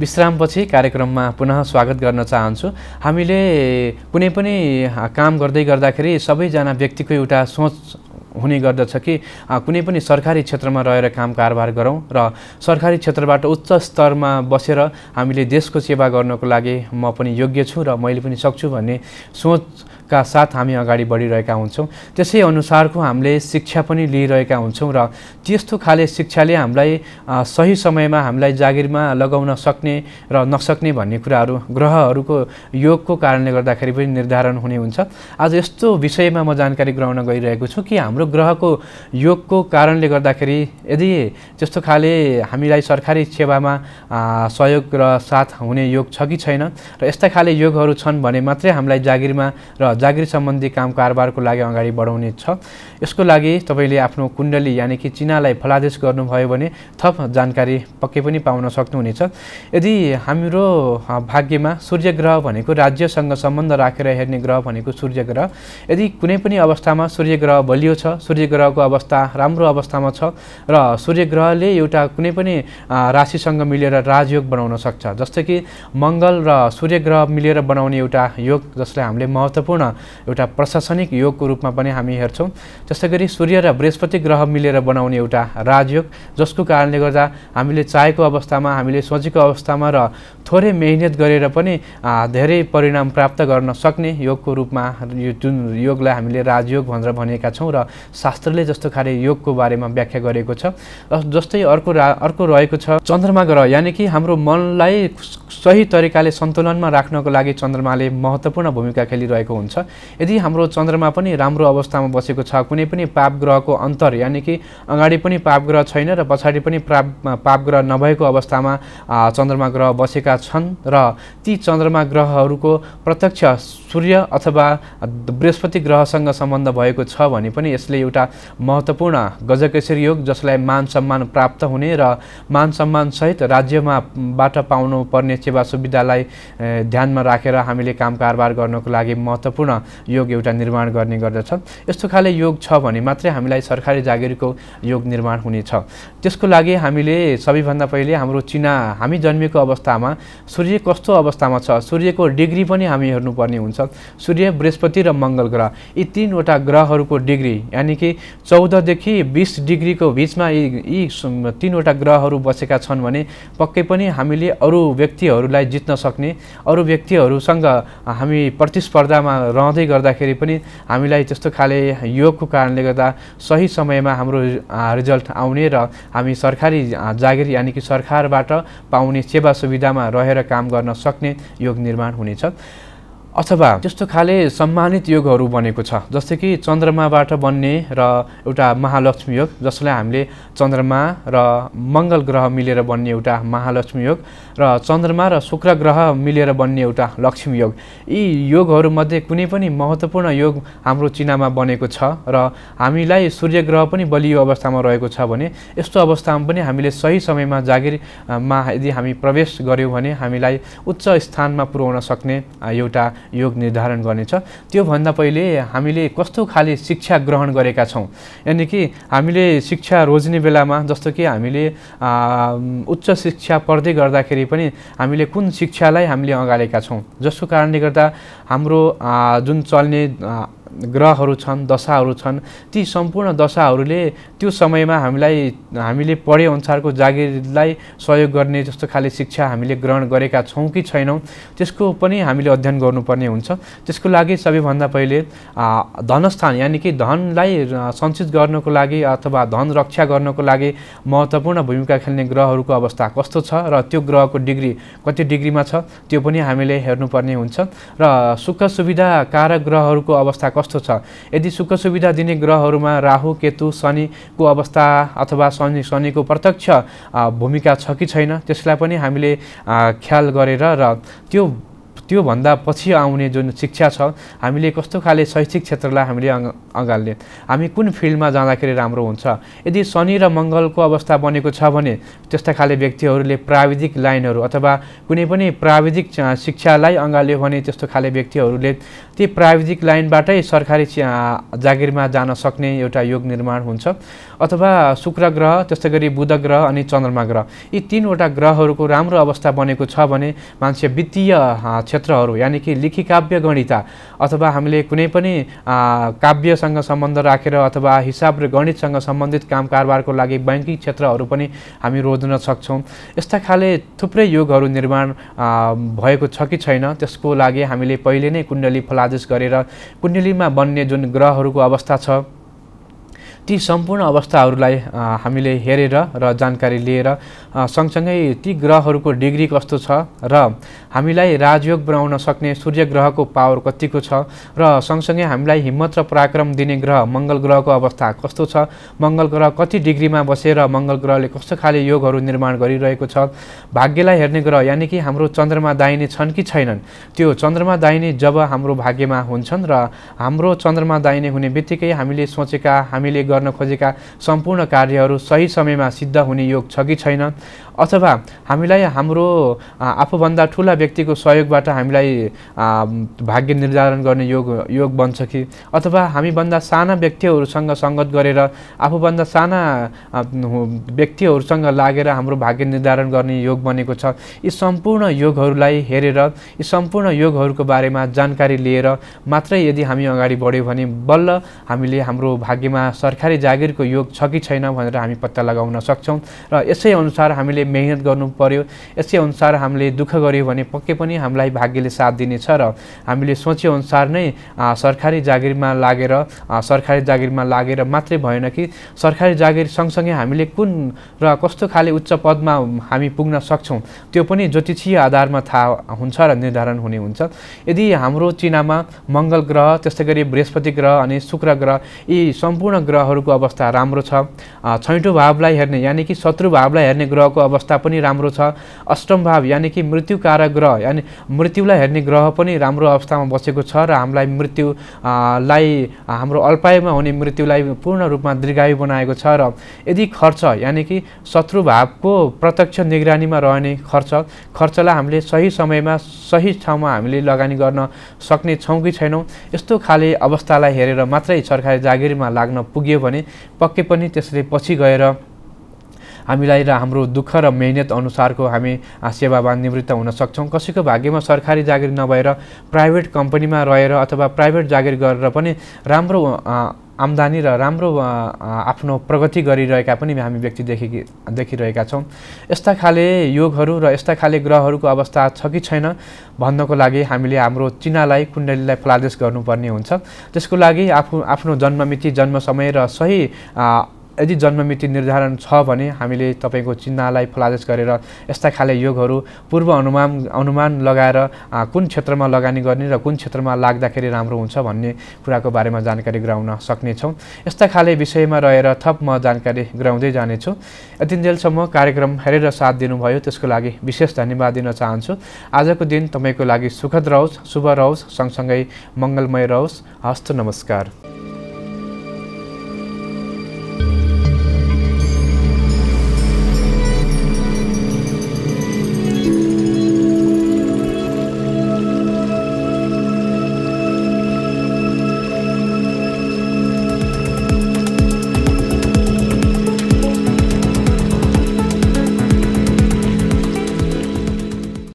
विश्रामपछि कार्यक्रममा पुनः स्वागत गर्न चाहन्छु हामीले कुनै पनि काम गर्दै गर्दाखेरि सबैजना व्यक्तिको एउटा सोच हुने गर्दछ कि कुनै पनि सरकारी क्षेत्रमा रहेर काम कारोबार गरौँ र सरकारी क्षेत्रबाट उच्च स्तरमा बसेर हामीले देशको सेवा गर्नको लागि म पनि योग्य छु र मैले पनि सक्छु भन्ने सोच का साथ हामी अगाडि बढिरहेका हुन्छौँ त्यसै अनुसारको हामीले शिक्षा पनि लिइरहेका हुन्छौँ र त्यस्तो खाले शिक्षाले हामीलाई सही समयमा हामीलाई जागिरमा लगाउन सक्ने र नसक्ने भन्ने कुराहरू ग्रहहरूको योगको कारणले गर्दाखेरि पनि निर्धारण हुने हुन्छ आज यस्तो विषयमा म जानकारी गराउन गइरहेको छु कि हाम्रो ग्रहको योगको कारणले गर्दाखेरि यदि त्यस्तो खाले हामीलाई सरकारी सेवामा सहयोग र साथ हुने योग छ कि छैन र यस्ता खाले योगहरू छन् भने मात्रै हामीलाई जागिरमा र जागिर सम्बन्धी काम कारोबारको लागि अगाडि बढाउने छ यसको लागि तपाईँले आफ्नो कुण्डली यानि कि चिनालाई फलादेश गर्नुभयो भने थप जानकारी पक्कै पनि पाउन सक्नुहुनेछ यदि हाम्रो भाग्यमा सूर्य ग्रह भनेको राज्यसँग सम्बन्ध राखेर हेर्ने ग्रह भनेको सूर्य ग्रह यदि कुनै पनि अवस्थामा सूर्य ग्रह बलियो छ सूर्य ग्रहको अवस्था राम्रो अवस्थामा छ र सूर्य ग्रहले एउटा कुनै पनि राशिसँग मिलेर राजयोग बनाउन सक्छ जस्तै कि मङ्गल र सूर्य ग्रह मिलेर बनाउने एउटा योग जसलाई हामीले महत्त्वपूर्ण एउटा प्रशासनिक योगको रूपमा पनि हामी हेर्छौँ जस्तै गरी सूर्य र बृहस्पति ग्रह मिलेर बनाउने एउटा राजयोग जसको कारणले गर्दा हामीले चाहेको अवस्थामा हामीले सोचेको अवस्थामा र थोरै मेहनत गरेर पनि धेरै परिणाम प्राप्त गर्न सक्ने योगको रूपमा यो जुन योगलाई हामीले राजयोग भनेर भनेका छौँ र शास्त्रले जस्तो खाले योगको बारेमा व्याख्या गरेको छ जस्तै अर्को अर्को रहेको छ चन्द्रमा ग्रह यानि कि हाम्रो मनलाई सही तरिकाले सन्तुलनमा राख्नको लागि चन्द्रमाले महत्त्वपूर्ण भूमिका खेलिरहेको हुन्छ हुन्छ यदि हाम्रो चन्द्रमा पनि राम्रो अवस्थामा बसेको छ कुनै पनि पाप ग्रहको अन्तर यानि कि अगाडि पनि पाप ग्रह छैन र पछाडि पनि पाप पाप ग्रह नभएको अवस्थामा चन्द्रमा ग्रह बसेका छन् र ती चन्द्रमा ग्रहहरूको प्रत्यक्ष सूर्य अथवा बृहस्पति ग्रहसँग सम्बन्ध भएको छ भने पनि यसले एउटा महत्त्वपूर्ण गजकेशर योग जसलाई मान सम्मान प्राप्त हुने र मान सम्मानसहित राज्यमा बाट पाउनुपर्ने सेवा सुविधालाई ध्यानमा राखेर हामीले काम कारोबार गर्नको लागि महत्त्वपूर्ण सम्पूर्ण योग एउटा निर्माण गर्ने गर्दछ यस्तो खाले योग छ भने मात्रै हामीलाई सरकारी जागिरको योग निर्माण हुनेछ त्यसको लागि हामीले सबैभन्दा पहिले हाम्रो चिना हामी जन्मिएको अवस्थामा सूर्य कस्तो अवस्थामा छ सूर्यको डिग्री पनि हामी हेर्नुपर्ने हुन्छ सूर्य बृहस्पति र मङ्गल ग्रह यी तिनवटा ग्रहहरूको डिग्री यानि कि चौधदेखि बिस डिग्रीको बिचमा यी यी तिनवटा ग्रहहरू बसेका छन् भने पक्कै पनि हामीले अरू व्यक्तिहरूलाई जित्न सक्ने अरू व्यक्तिहरूसँग हामी प्रतिस्पर्धामा रहँदै गर्दाखेरि पनि हामीलाई त्यस्तो खाले योगको कारणले गर्दा सही समयमा हाम्रो रिजल्ट आउने र हामी सरकारी जागिर यानि कि सरकारबाट पाउने सेवा सुविधामा रहेर काम गर्न सक्ने योग निर्माण हुनेछ अथवा त्यस्तो खाले सम्मानित योगहरू बनेको छ जस्तै कि चन्द्रमाबाट बन्ने र एउटा महालक्ष्मी योग जसलाई हामीले चन्द्रमा र मङ्गल ग्रह मिलेर बन्ने एउटा महालक्ष्मी योग र चन्द्रमा र शुक्र ग्रह मिलेर बन्ने एउटा लक्ष्मी योग यी योगहरूमध्ये कुनै पनि महत्त्वपूर्ण योग हाम्रो चिनामा बनेको छ र हामीलाई सूर्य ग्रह पनि बलियो अवस्थामा रहेको छ भने यस्तो अवस्थामा पनि हामीले सही समयमा जागिरमा यदि हामी प्रवेश गऱ्यौँ भने हामीलाई उच्च स्थानमा पुर्याउन सक्ने एउटा योग निर्धारण गर्नेछ त्योभन्दा पहिले हामीले कस्तो खाले शिक्षा ग्रहण गरेका छौँ यानि कि हामीले शिक्षा रोज्ने बेलामा जस्तो कि हामीले उच्च शिक्षा पढ्दै गर्दाखेरि पनि हामीले कुन शिक्षालाई हामीले अगालेका छौँ जसको कारणले गर्दा हाम्रो जुन चल्ने ग्रहहरू छन् दशाहरू छन् ती सम्पूर्ण दशाहरूले त्यो समयमा हामीलाई हामीले पढे अनुसारको जागिरलाई सहयोग गर्ने जस्तो खाले शिक्षा हामीले ग्रहण गरेका छौँ कि छैनौँ त्यसको पनि हामीले अध्ययन गर्नुपर्ने हुन्छ त्यसको लागि सबैभन्दा पहिले धनस्थान यानि कि धनलाई सञ्चित गर्नको लागि अथवा धन रक्षा गर्नको लागि महत्त्वपूर्ण भूमिका खेल्ने ग्रहहरूको अवस्था कस्तो छ र त्यो ग्रहको डिग्री कति डिग्रीमा छ त्यो पनि हामीले हेर्नुपर्ने हुन्छ र सुख सुविधा कारक ग्रहहरूको अवस्था कस्तो छ यदि सुख सुविधा दिने ग्रहहरूमा राहु केतु शनिको अवस्था अथवा शनि शनिको प्रत्यक्ष भूमिका छ कि छैन त्यसलाई पनि हामीले ख्याल गरेर र त्यो त्योभन्दा पछि आउने जुन शिक्षा छ हामीले कस्तो खाले शैक्षिक क्षेत्रलाई हामीले अँग अँगाल्ने हामी कुन फिल्डमा जाँदाखेरि राम्रो हुन्छ यदि शनि र मङ्गलको अवस्था बनेको छ भने त्यस्ता खाले व्यक्तिहरूले प्राविधिक लाइनहरू अथवा कुनै पनि प्राविधिक शिक्षालाई अँगाल्यो भने त्यस्तो खाले व्यक्तिहरूले ती प्राविधिक लाइनबाटै सरकारी जागिरमा जान सक्ने एउटा योग निर्माण हुन्छ अथवा शुक्र ग्रह त्यस्तै गरी बुध ग्रह अनि चन्द्रमा ग्रह यी तिनवटा ग्रहहरूको राम्रो अवस्था बनेको छ भने मान्छे वित्तीय क्षेत्र क्षेत्रहरू यानि कि लिखी काव्य गणिता अथवा हामीले कुनै पनि काव्यसँग सम्बन्ध राखेर अथवा हिसाब र गणितसँग सम्बन्धित काम कारबारको लागि ब्याङ्किङ क्षेत्रहरू पनि हामी रोज्न सक्छौँ यस्ता खाले थुप्रै योगहरू निर्माण भएको छ कि छैन त्यसको लागि हामीले पहिले नै कुण्डली फलादेश गरेर कुण्डलीमा बन्ने जुन ग्रहहरूको अवस्था छ ती सम्पूर्ण अवस्थाहरूलाई हामीले हेरेर र जानकारी लिएर सँगसँगै ती ग्रहहरूको डिग्री कस्तो छ र हामीलाई राजयोग बनाउन सक्ने सूर्य ग्रहको पावर कतिको छ र सँगसँगै हामीलाई हिम्मत र पराक्रम दिने ग्रह मङ्गल ग्रहको अवस्था कस्तो छ मङ्गल ग्रह कति डिग्रीमा बसेर मङ्गल ग्रहले कस्तो खाले योगहरू निर्माण गरिरहेको छ भाग्यलाई हेर्ने ग्रह यानि कि हाम्रो चन्द्रमा दाहिने छन् कि छैनन् त्यो चन्द्रमा दाहिने जब हाम्रो भाग्यमा हुन्छन् र हाम्रो चन्द्रमा दाहिने हुने बित्तिकै हामीले सोचेका हामीले गर्न खोजेका सम्पूर्ण कार्यहरू सही समयमा सिद्ध हुने योग छ कि छैन अथवा हामीलाई हाम्रो आफूभन्दा ठुला व्यक्तिको सहयोगबाट हामीलाई भाग्य निर्धारण गर्ने योग योग बन्छ कि अथवा हामीभन्दा साना व्यक्तिहरूसँग सङ्गत गरेर आफूभन्दा साना व्यक्तिहरूसँग लागेर हाम्रो भाग्य निर्धारण गर्ने योग बनेको छ यी सम्पूर्ण योगहरूलाई हेरेर यी सम्पूर्ण योगहरूको बारेमा जानकारी लिएर मात्रै यदि हामी अगाडि बढ्यौँ भने बल्ल हामीले हाम्रो भाग्यमा सरकारी पछाडि जागिरको योग छ कि छैन भनेर हामी पत्ता लगाउन सक्छौँ र यसै अनुसार हामीले मेहनत गर्नु पर्यो यसै अनुसार हामीले दुःख गऱ्यो भने पक्कै पनि हामीलाई भाग्यले साथ दिनेछ र हामीले सोचेअनुसार नै सरकारी जागिरमा लागेर सरकारी जागिरमा लागेर मात्रै भएन कि सरकारी जागिर सँगसँगै हामीले कुन र कस्तो खाले उच्च पदमा हामी पुग्न सक्छौँ त्यो पनि ज्योतिषीय आधारमा थाहा हुन्छ र निर्धारण हुने हुन्छ यदि हाम्रो चिनामा मङ्गल ग्रह त्यस्तै गरी बृहस्पति ग्रह अनि शुक्र ग्रह यी सम्पूर्ण ग्रह ग्रहहरूको अवस्था राम्रो छ छैठौँ भावलाई हेर्ने यानि कि शत्रु भावलाई हेर्ने ग्रहको अवस्था पनि राम्रो छ अष्टम भाव यानि कि मृत्युकारक ग्रह यानि मृत्युलाई हेर्ने ग्रह पनि राम्रो अवस्थामा बसेको छ र हामीलाई मृत्युलाई हाम्रो अल्पायुमा हुने मृत्युलाई पूर्ण रूपमा दीर्घायु बनाएको छ र यदि खर्च यानि कि शत्रु भावको प्रत्यक्ष निगरानीमा रहने खर्च खर्चलाई हामीले सही समयमा सही ठाउँमा हामीले लगानी गर्न सक्ने छौँ कि छैनौँ यस्तो खाले अवस्थालाई हेरेर मात्रै सरकारी जागिरमा लाग्न पुग्यो भने पक्कै पनि त्यसले पछि गएर हामीलाई र हाम्रो दुःख र मेहनत अनुसारको हामी सेवावान निवृत्त हुन सक्छौँ कसैको भाग्यमा सरकारी जागिर नभएर प्राइभेट कम्पनीमा रहेर अथवा प्राइभेट जागिर गरेर पनि राम्रो आम्दानी र राम्रो आफ्नो प्रगति गरिरहेका पनि हामी व्यक्ति देखि देखिरहेका छौँ यस्ता खाले योगहरू र यस्ता खाले ग्रहहरूको अवस्था छ कि छैन भन्नको लागि हामीले हाम्रो चिनालाई कुण्डलीलाई फलादेश गर्नुपर्ने हुन्छ त्यसको लागि आफू आफ्नो जन्ममिति जन्म समय र सही यदि जन्ममिति निर्धारण छ भने हामीले तपाईँको चिन्हलाई फलादेश गरेर यस्ता खाले योगहरू पूर्व अनुमान अनुमान लगाएर कुन क्षेत्रमा लगानी गर्ने र कुन क्षेत्रमा लाग्दाखेरि राम्रो हुन्छ भन्ने कुराको बारेमा जानकारी गराउन सक्नेछौँ यस्ता खाले विषयमा रहेर थप म जानकारी गराउँदै जानेछु यतिन्जेलसम्म कार्यक्रम हेरेर साथ दिनुभयो त्यसको लागि विशेष धन्यवाद दिन चाहन्छु आजको दिन तपाईँको लागि सुखद रहोस् शुभ रहोस् सँगसँगै मङ्गलमय रहोस् हस्त नमस्कार